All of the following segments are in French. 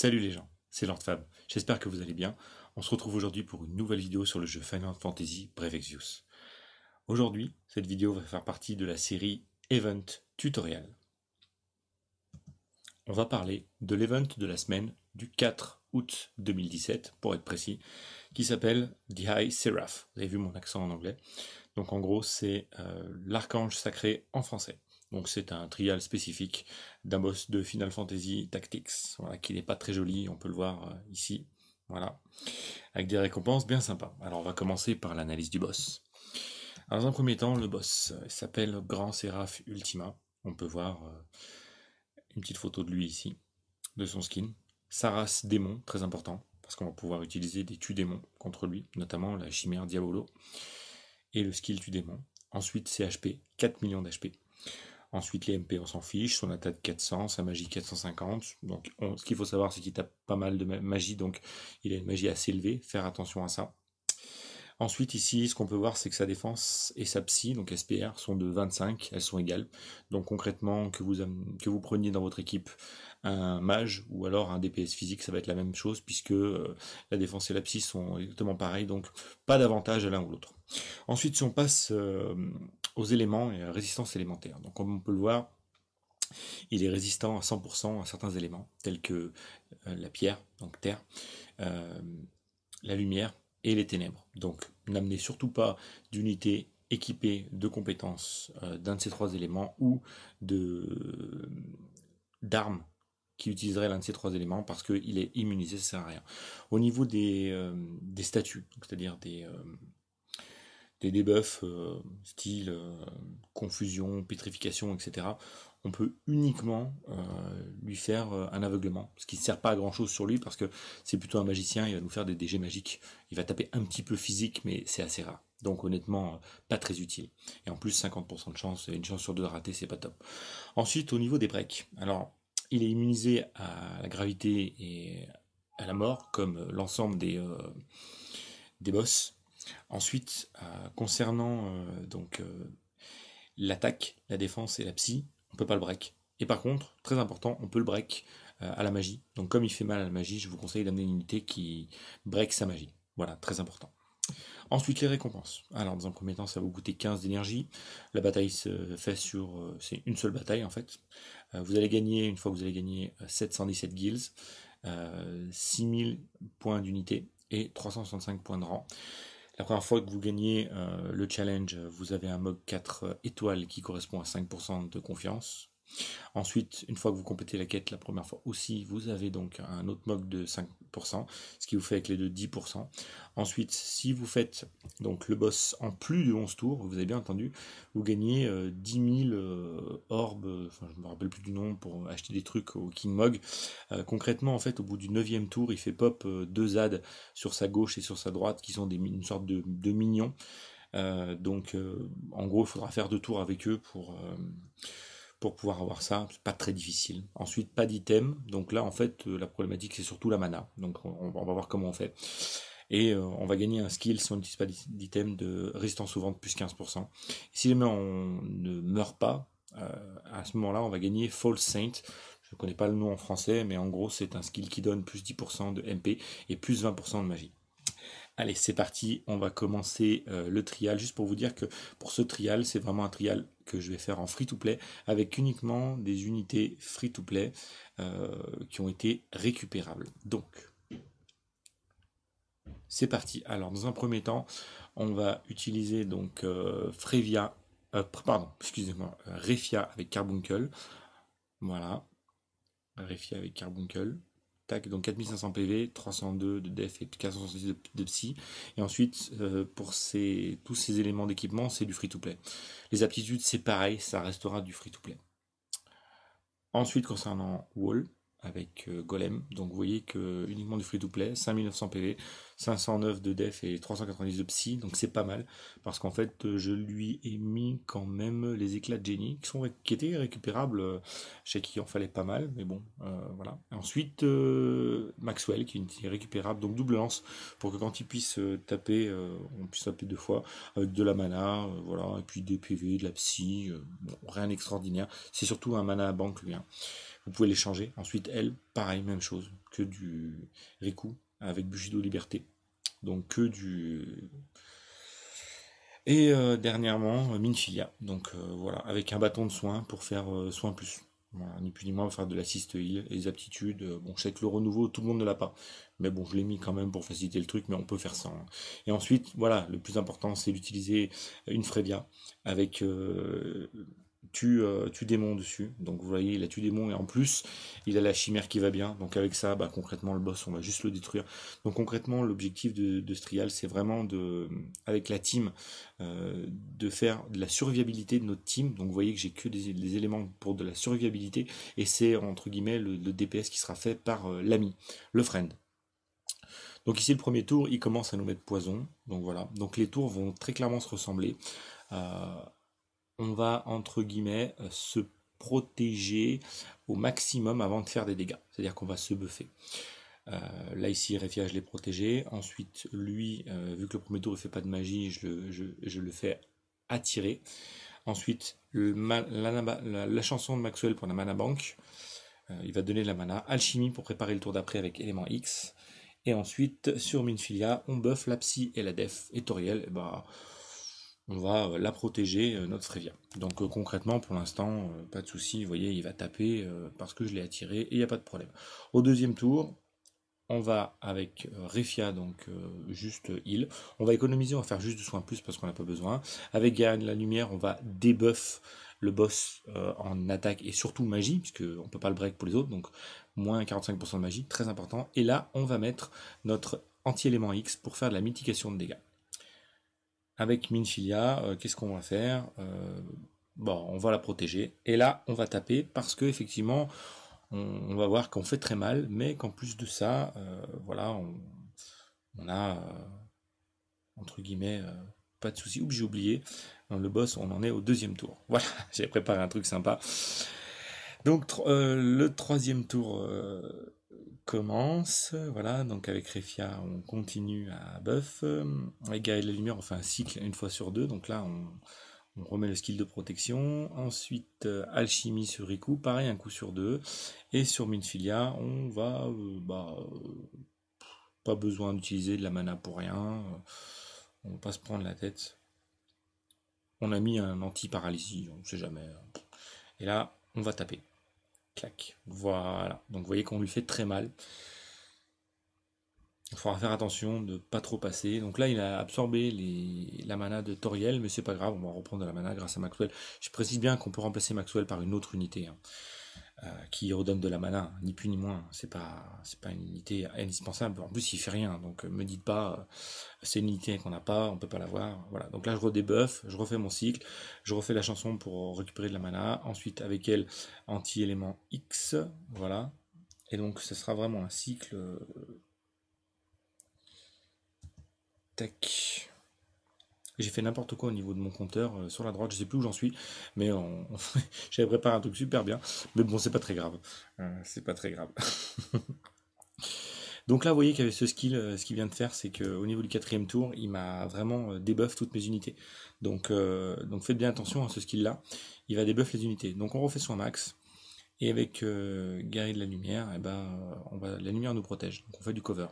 Salut les gens, c'est Lord Fab, j'espère que vous allez bien. On se retrouve aujourd'hui pour une nouvelle vidéo sur le jeu Final Fantasy Exvius. Aujourd'hui, cette vidéo va faire partie de la série Event Tutorial. On va parler de l'event de la semaine du 4 août 2017, pour être précis, qui s'appelle The High Seraph. Vous avez vu mon accent en anglais. Donc en gros, c'est euh, l'archange sacré en français. Donc c'est un trial spécifique d'un boss de Final Fantasy Tactics, voilà, qui n'est pas très joli, on peut le voir euh, ici, voilà, avec des récompenses bien sympas. Alors on va commencer par l'analyse du boss. Alors, dans un premier temps, le boss euh, s'appelle Grand Seraph Ultima. On peut voir euh, une petite photo de lui ici, de son skin. Sa race démon, très important, parce qu'on va pouvoir utiliser des tu démons contre lui, notamment la chimère Diabolo et le skill tue démon. Ensuite, CHP 4 millions d'HP. Ensuite, les MP, on s'en fiche. Son attaque 400, sa magie 450. Donc, ce qu'il faut savoir, c'est qu'il tape pas mal de magie. Donc, il a une magie assez élevée. Faire attention à ça. Ensuite, ici, ce qu'on peut voir, c'est que sa défense et sa psy, donc SPR, sont de 25, elles sont égales. Donc concrètement, que vous, que vous preniez dans votre équipe un mage ou alors un DPS physique, ça va être la même chose, puisque euh, la défense et la psy sont exactement pareilles, donc pas d'avantage à l'un ou l'autre. Ensuite, si on passe euh, aux éléments et la résistance élémentaire. Donc comme on peut le voir, il est résistant à 100% à certains éléments, tels que euh, la pierre, donc terre, euh, la lumière et les ténèbres. Donc n'amenez surtout pas d'unité équipée de compétences euh, d'un de ces trois éléments ou de d'armes qui utiliserait l'un de ces trois éléments parce qu'il est immunisé, ça sert à rien. Au niveau des, des statuts, c'est-à-dire des, des debuffs euh, style euh, confusion, pétrification, etc. On peut uniquement euh, lui faire un aveuglement, ce qui ne sert pas à grand chose sur lui parce que c'est plutôt un magicien, il va nous faire des DG magiques, il va taper un petit peu physique, mais c'est assez rare. Donc honnêtement, pas très utile. Et en plus, 50% de chance, une chance sur deux de rater, c'est pas top. Ensuite, au niveau des breaks, alors il est immunisé à la gravité et à la mort, comme l'ensemble des, des boss. Ensuite, euh, concernant euh, donc euh, l'attaque, la défense et la psy, on peut pas le break. Et par contre, très important, on peut le break à la magie. Donc comme il fait mal à la magie, je vous conseille d'amener une unité qui break sa magie. Voilà, très important. Ensuite, les récompenses. Alors, dans un premier temps, ça va vous coûter 15 d'énergie. La bataille se fait sur. C'est une seule bataille, en fait. Vous allez gagner, une fois que vous allez gagner 717 guilds, 6000 points d'unité et 365 points de rang. La première fois que vous gagnez euh, le challenge, vous avez un MOG 4 euh, étoiles qui correspond à 5% de confiance. Ensuite, une fois que vous complétez la quête la première fois aussi, vous avez donc un autre mog de 5%, ce qui vous fait avec les deux 10%. Ensuite, si vous faites donc le boss en plus de 11 tours, vous avez bien entendu, vous gagnez 10 euh, 000 euh, orbes, je ne me rappelle plus du nom, pour acheter des trucs au King Mog. Euh, concrètement, en fait, au bout du 9 tour, il fait pop deux ZAD sur sa gauche et sur sa droite, qui sont des, une sorte de, de donc, en gros, il faudra faire deux tours avec eux pour pour pouvoir avoir ça. C'est pas très difficile. Ensuite, pas d'item. Donc là, en fait, euh, la problématique, c'est surtout la mana. Donc on, va voir comment on fait. Et euh, on va gagner un skill si on n'utilise pas d'item de résistance souvent de plus 15%. si les on ne meurt pas, euh, à ce moment-là, on va gagner False Saint. Je ne connais pas le nom en français, mais en gros, c'est un skill qui donne plus 10% de MP et plus 20% de magie. Allez, c'est parti, on va commencer le trial. Juste pour vous dire que pour ce trial, c'est vraiment un trial que je vais faire en free-to-play avec uniquement des unités free-to-play euh, qui ont été récupérables. Donc, c'est parti. Alors, dans un premier temps, on va utiliser donc euh, Frevia, euh, pardon, excusez-moi, Refia avec Carbuncle. Voilà, Refia avec Carbuncle. Tac, donc 4500 PV, 302 de def et 466 de, psy. Et ensuite, euh, pour tous ces éléments d'équipement, c'est du free-to-play. Les aptitudes, c'est pareil, ça restera du free-to-play. Ensuite, concernant Wall, avec euh, Golem, donc vous voyez que uniquement du free-to-play, 5900 PV, 509 de def et 390 de psy, donc c'est pas mal, parce qu'en fait, euh, je lui ai mis quand même les éclats de génie, qui, sont, étaient récupérables, chez qui en fallait pas mal, mais bon, voilà. Ensuite, euh, Maxwell, qui est récupérable, donc double lance, pour que quand il puisse euh, taper, euh, on puisse taper deux fois, avec de la mana, voilà, et puis des PV, de la psy, rien d'extraordinaire. C'est surtout un mana à banque, lui. Vous pouvez l'échanger. Ensuite, elle, pareil, même chose, que du Riku, avec Bugido Liberté. Donc que du... Et dernièrement, Minfilia. Donc voilà, avec un bâton de soin pour faire soin plus ni plus ni moins faire de la heal, les aptitudes. Euh, bon, je sais que le renouveau, tout le monde ne l'a pas. Mais bon, je l'ai mis quand même pour faciliter le truc, mais on peut faire sans hein. Et ensuite, voilà, le plus important, c'est d'utiliser une frevia avec euh, tue, euh, démon dessus. Donc vous voyez, il a tué démon et en plus, il a la chimère qui va bien. Donc avec ça, bah, concrètement, le boss, on va juste le détruire. Donc concrètement, l'objectif de, Strial, c'est vraiment de, avec la team, euh, de faire de la survivabilité de notre team. Donc vous voyez que j'ai que des, éléments pour de la survivabilité et c'est entre guillemets le, DPS qui sera fait par euh, l'ami, le friend. Donc ici le premier tour, il commence à nous mettre poison. Donc voilà. Donc les tours vont très clairement se ressembler. Euh, on va, entre guillemets, euh, se protéger au maximum avant de faire des dégâts. C'est-à-dire qu'on va se buffer. Euh, là ici, Réfia je l'ai protégé. Ensuite, lui, euh, vu que le premier tour ne fait pas de magie, je le, fais attirer. Ensuite, le, la, chanson de Maxwell pour la mana bank. il va donner la mana. Alchimie pour préparer le tour d'après avec élément X. Et ensuite, sur Minfilia, on buff la psy et la def. Et Toriel, et eh ben, on va euh, la protéger, euh, notre Frevia. Donc euh, concrètement, pour l'instant, pas de souci, vous voyez, il va taper parce que je l'ai attiré et il n'y a pas de problème. Au deuxième tour, on va avec Refia, donc juste heal. On va économiser, on va faire juste du soin plus parce qu'on n'a pas besoin. Avec Gaël, la Lumière, on va débuff le boss en attaque et surtout magie, puisqu'on ne peut pas le break pour les autres, donc moins 45% de magie, très important. Et là, on va mettre notre anti-élément X pour faire de la mitigation de dégâts avec Minfilia, euh, qu'est-ce qu'on va faire euh, Bon, on va la protéger. Et là, on va taper parce que effectivement, on, va voir qu'on fait très mal, mais qu'en plus de ça, euh, voilà, on, a entre guillemets pas de souci. Oups, j'ai oublié. le boss, on en est au deuxième tour. Voilà, j'ai préparé un truc sympa. Donc le troisième tour commence, voilà, donc avec Refia, on continue à Buff, avec euh, Gaël la Lumière, on fait un cycle une fois sur deux, donc là on, remet le skill de protection, ensuite euh, Alchimie sur Riku, pareil, un coup sur deux, et sur Minfilia, on va, euh, bah, pas besoin d'utiliser de la mana pour rien, on va pas se prendre la tête. On a mis un anti-paralysie, on sait jamais, hein. et là on va taper. Voilà. Donc vous voyez qu'on lui fait très mal. Il faudra faire attention de ne pas trop passer. Donc là, il a absorbé la mana de Toriel, mais c'est pas grave, on va reprendre de la mana grâce à Maxwell. Je précise bien qu'on peut remplacer Maxwell par une autre unité. Hein. Euh, qui redonne de la mana, ni plus ni moins. C'est pas, pas une unité indispensable. En plus, il fait rien, donc me dites pas, euh, c'est une unité qu'on n'a pas, on ne peut pas l'avoir. Voilà. Donc là, je redébuffe, je refais mon cycle, je refais la chanson pour récupérer de la mana. Ensuite, avec elle, anti-élément X, voilà. Et donc, ce sera vraiment un cycle. Euh, Tac. J'ai fait n'importe quoi au niveau de mon compteur euh, sur la droite, je sais plus où j'en suis, mais j'avais préparé un truc super bien. Mais bon, c'est pas très grave. Euh, c'est pas très grave. Donc là, vous voyez qu'avec ce skill, euh, ce qu'il vient de faire, c'est qu'au niveau du quatrième tour, il m'a vraiment débuff toutes mes unités. Donc, donc faites bien attention à ce skill-là. Il va débuff les unités. Donc on refait son max. Et avec euh, Gary de la lumière, et eh ben, la lumière nous protège. Donc on fait du cover.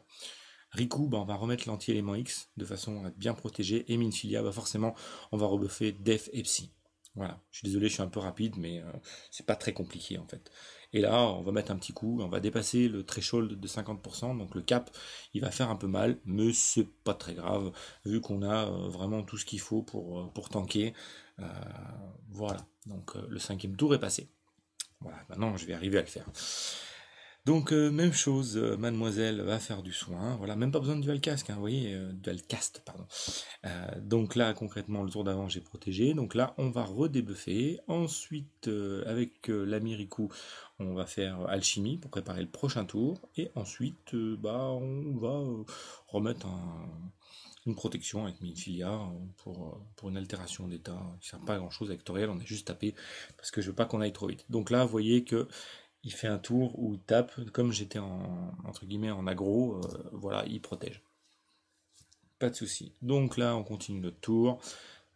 Riku, ben, on va remettre l'anti-élément X de façon à être bien protégé. Et Minfilia, ben, forcément, on va rebuffer Def et Psy. Voilà, je suis désolé, je suis un peu rapide, mais euh, c'est pas très compliqué en fait. Et là, on va mettre un petit coup, on va dépasser le threshold de 50%, donc le cap, il va faire un peu mal, mais c'est pas très grave, vu qu'on a euh, vraiment tout ce qu'il faut pour, euh, pour tanker. voilà, donc le cinquième tour est passé. Voilà, maintenant je vais arriver à le faire. Donc euh, même chose, euh, mademoiselle va faire du soin, voilà, même pas besoin de dual casque, hein, vous voyez, euh, dual pardon. donc là concrètement le tour d'avant j'ai protégé, donc là on va redébuffer, ensuite avec l'ami Riku on va faire alchimie pour préparer le prochain tour, et ensuite bah on va remettre une protection avec Minfilia pour, pour une altération d'état qui sert pas grand chose avec Toriel, on est juste tapé parce que je veux pas qu'on aille trop vite. Donc là, vous voyez que il fait un tour ou il tape, comme j'étais en, entre guillemets en agro, euh, voilà, il protège. Pas de souci. Donc là, on continue notre tour,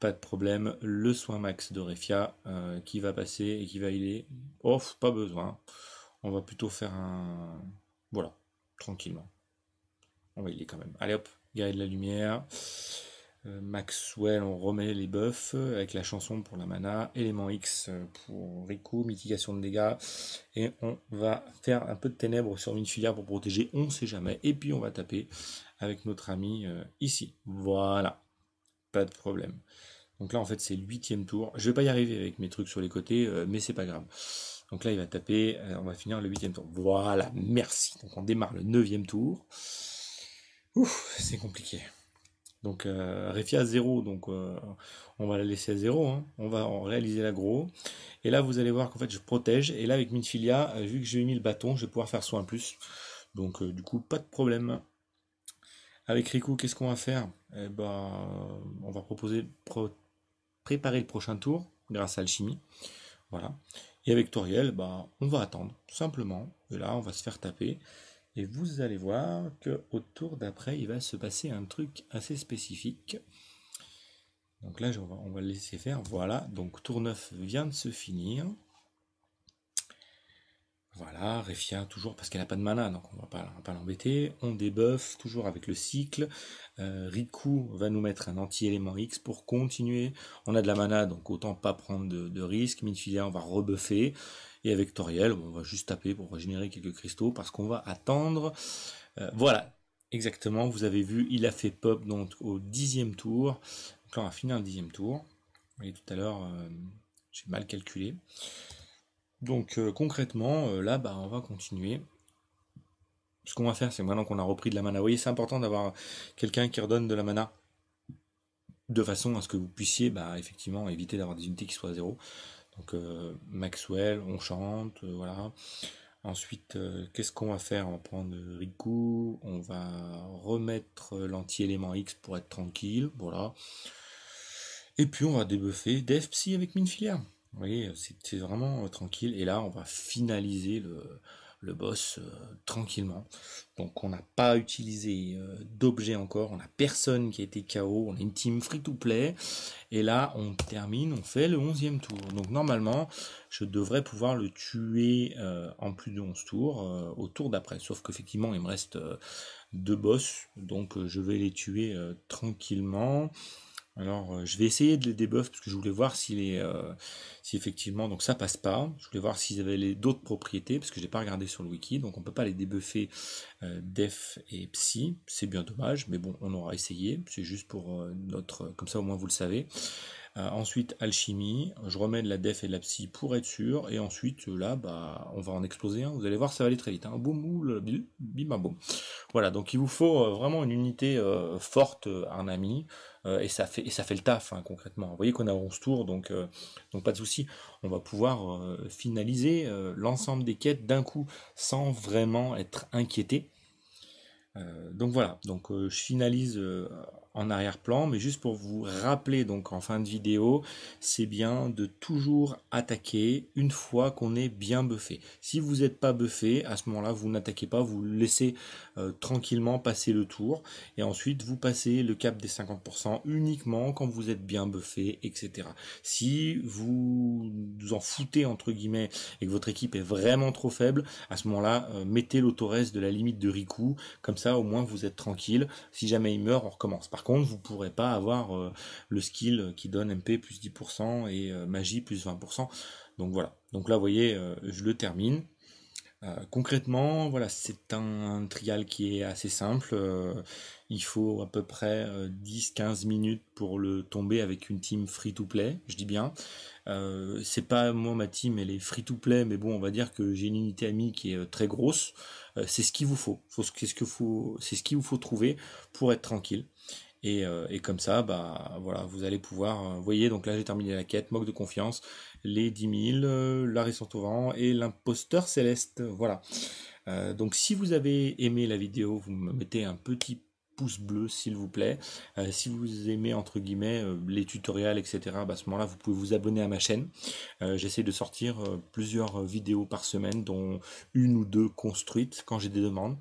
pas de problème. Le soin max de Refia euh, qui va passer et qui va aller, Off, pas besoin. On va plutôt faire un. Voilà, tranquillement. On va aller quand même. Allez hop, garde de la lumière. Euh, Maxwell, on remet les buffs euh, avec la chanson pour la mana, élément X euh, pour Rico, mitigation de dégâts, et on va faire un peu de ténèbres sur une filière pour protéger, on sait jamais, et puis on va taper avec notre ami ici. Voilà, pas de problème. Donc là en fait c'est le huitième tour, je vais pas y arriver avec mes trucs sur les côtés, mais c'est pas grave. Donc là il va taper, on va finir le huitième tour. Voilà, merci. Donc on démarre le neuvième tour. Ouf, c'est compliqué. Donc euh, à 0, donc euh, on va la laisser à 0, hein. on va en réaliser l'agro. Et là vous allez voir qu'en fait je protège, et là avec Minfilia, euh, vu que j'ai mis le bâton, je vais pouvoir faire soin plus. Donc euh, du coup pas de problème. Avec Riku, qu'est-ce qu'on va faire eh ben, On va proposer préparer le prochain tour grâce à Alchimie. Voilà. Et avec Toriel, ben, on va attendre, tout simplement. Et là on va se faire taper. Et vous allez voir que autour tour d'après, il va se passer un truc assez spécifique. Donc là, on va le laisser faire. Voilà, donc tour 9 vient de se finir. Voilà, Refia toujours, parce qu'elle n'a pas de mana, donc on va pas, pas l'embêter. On débuffe toujours avec le cycle. Euh, Riku va nous mettre un anti-élément X pour continuer. On a de la mana, donc autant pas prendre de, risque. Minfilia, on va rebuffer. Et avec Toriel, on va juste taper pour régénérer quelques cristaux, parce qu'on va attendre. Euh, voilà, exactement, vous avez vu, il a fait pop donc au dixième tour. Donc là, on a fini un dixième tour. voyez tout à l'heure, euh, j'ai mal calculé. Donc euh, concrètement, euh, là, bah, on va continuer. Ce qu'on va faire, c'est maintenant qu'on a repris de la mana. Vous voyez, c'est important d'avoir quelqu'un qui redonne de la mana. De façon à ce que vous puissiez bah, effectivement éviter d'avoir des unités qui soient à zéro. Donc euh, Maxwell, on chante, voilà. Ensuite, qu'est-ce qu'on va faire On va prendre Riku, on va remettre l'anti-élément X pour être tranquille, voilà. Et puis on va débuffer Dev Psy avec mine filière. Oui, c'est vraiment euh, tranquille. Et là, on va finaliser le, boss euh, tranquillement. Donc, on n'a pas utilisé euh, d'objets d'objet encore. On n'a personne qui a été KO. On est une team free to play. Et là, on termine, on fait le 11e tour. Donc, normalement, je devrais pouvoir le tuer en plus de 11 tours au tour d'après. Sauf qu'effectivement, il me reste deux boss. Donc, je vais les tuer tranquillement. Alors, euh, je vais essayer de les débuffer, parce que je voulais voir si, euh, si effectivement, donc ça passe pas. Je voulais voir s'ils avaient d'autres propriétés parce que je n'ai pas regardé sur le wiki, donc on ne peut pas les débuffer euh, def et psy. C'est bien dommage, mais bon, on aura essayé. C'est juste pour notre, comme ça au moins vous le savez. ensuite, alchimie. Je remets la def et de la psy pour être sûr. Et ensuite, là, bah, on va en exploser Vous allez voir, ça va aller très vite. Hein. Boum, boum, bim, bim, Voilà, donc il vous faut vraiment une unité forte, un ami. Euh, et, ça fait, et ça fait le taf hein, concrètement. Vous voyez qu'on a 11 tours, donc, euh, donc pas de souci. On va pouvoir euh, finaliser l'ensemble des quêtes d'un coup sans vraiment être inquiété. donc voilà, donc je finalise en arrière-plan, mais juste pour vous rappeler donc en fin de vidéo, c'est bien de toujours attaquer une fois qu'on est bien buffé. Si vous n'êtes pas buffé, à ce moment-là, vous n'attaquez pas, vous laissez euh, tranquillement passer le tour, et ensuite vous passez le cap des 50% uniquement quand vous êtes bien buffé, etc. Si vous vous en foutez entre guillemets et que votre équipe est vraiment trop faible, à ce moment-là, euh, mettez l'autoresse de la limite de Riku, comme ça au moins vous êtes tranquille. Si jamais il meurt, on recommence. Par contre, vous ne pourrez pas avoir euh, le skill qui donne MP plus 10% et euh, magie plus 20%. Donc voilà. Donc là, vous voyez, euh, je le termine. concrètement, voilà, c'est un, trial qui est assez simple. il faut à peu près 10-15 minutes pour le tomber avec une team free-to-play, je dis bien. c'est pas moi ma team, elle est free-to-play, mais bon, on va dire que j'ai une unité amie qui est très grosse c'est ce qu'il vous faut. faut c'est ce qu'il faut, ce qu'il vous faut trouver pour être tranquille. Euh, et, comme ça, bah, voilà, vous allez pouvoir, euh, vous voyez, donc là j'ai terminé la quête, moque de confiance, les 10 000, euh, l'arrêt et l'imposteur céleste, voilà. Euh, donc si vous avez aimé la vidéo, vous me mettez un petit pouce bleu s'il vous plaît. si vous aimez entre guillemets les tutoriels, etc. Bah, à ce moment-là, vous pouvez vous abonner à ma chaîne. J'essaie de sortir plusieurs vidéos par semaine, dont une ou deux construites quand j'ai des demandes.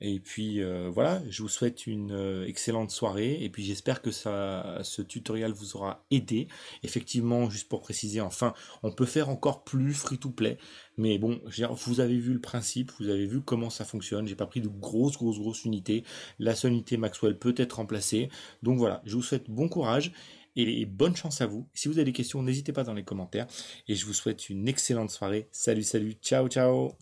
Et puis euh, voilà, je vous souhaite une euh, excellente soirée et puis j'espère que ce tutoriel vous aura aidé. Effectivement, juste pour préciser, enfin, on peut faire encore plus free to play, mais bon, vous avez vu le principe, vous avez vu comment ça fonctionne. J'ai pas pris de grosses, grosses, grosses unités. La seule unité Maxwell peut être remplacée. Donc voilà, je vous souhaite bon courage et bonne chance à vous. Si vous avez des questions, n'hésitez pas dans les commentaires et je vous souhaite une excellente soirée. Salut, salut, ciao, ciao.